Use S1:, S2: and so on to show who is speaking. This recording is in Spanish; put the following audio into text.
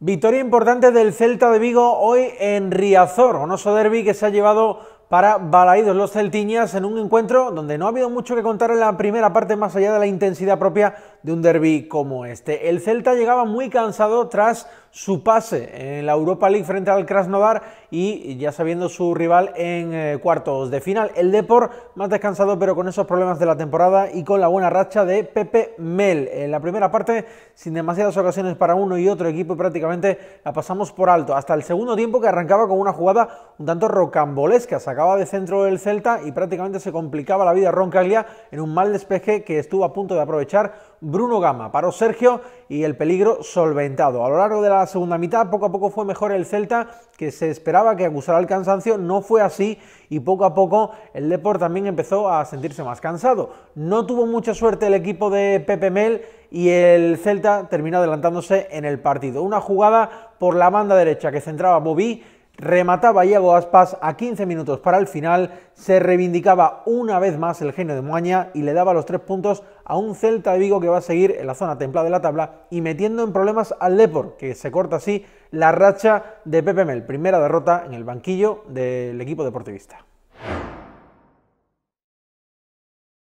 S1: Victoria importante del Celta de Vigo hoy en Riazor, oso derby que se ha llevado para Balaídos los celtiñas en un encuentro donde no ha habido mucho que contar en la primera parte más allá de la intensidad propia de un derby como este. El Celta llegaba muy cansado tras su pase en la Europa League frente al Krasnodar y ya sabiendo su rival en eh, cuartos de final. El Depor más descansado pero con esos problemas de la temporada y con la buena racha de Pepe Mel. En la primera parte sin demasiadas ocasiones para uno y otro equipo prácticamente la pasamos por alto. Hasta el segundo tiempo que arrancaba con una jugada un tanto rocambolesca. Sacaba de centro el Celta y prácticamente se complicaba la vida a Roncaglia en un mal despeje que estuvo a punto de aprovechar Bruno Gama. Paró Sergio y el peligro solventado. A lo largo de la segunda mitad, poco a poco fue mejor el Celta, que se esperaba que acusara el cansancio. No fue así y poco a poco el Deport también empezó a sentirse más cansado. No tuvo mucha suerte el equipo de Pepe Mel y el Celta terminó adelantándose en el partido. Una jugada por la banda derecha que centraba Bobí Remataba Iago Aspas a 15 minutos para el final, se reivindicaba una vez más el genio de Moaña y le daba los tres puntos a un Celta de Vigo que va a seguir en la zona templada de la tabla y metiendo en problemas al Lepor, que se corta así la racha de Pepe Mel, primera derrota en el banquillo del equipo deportivista.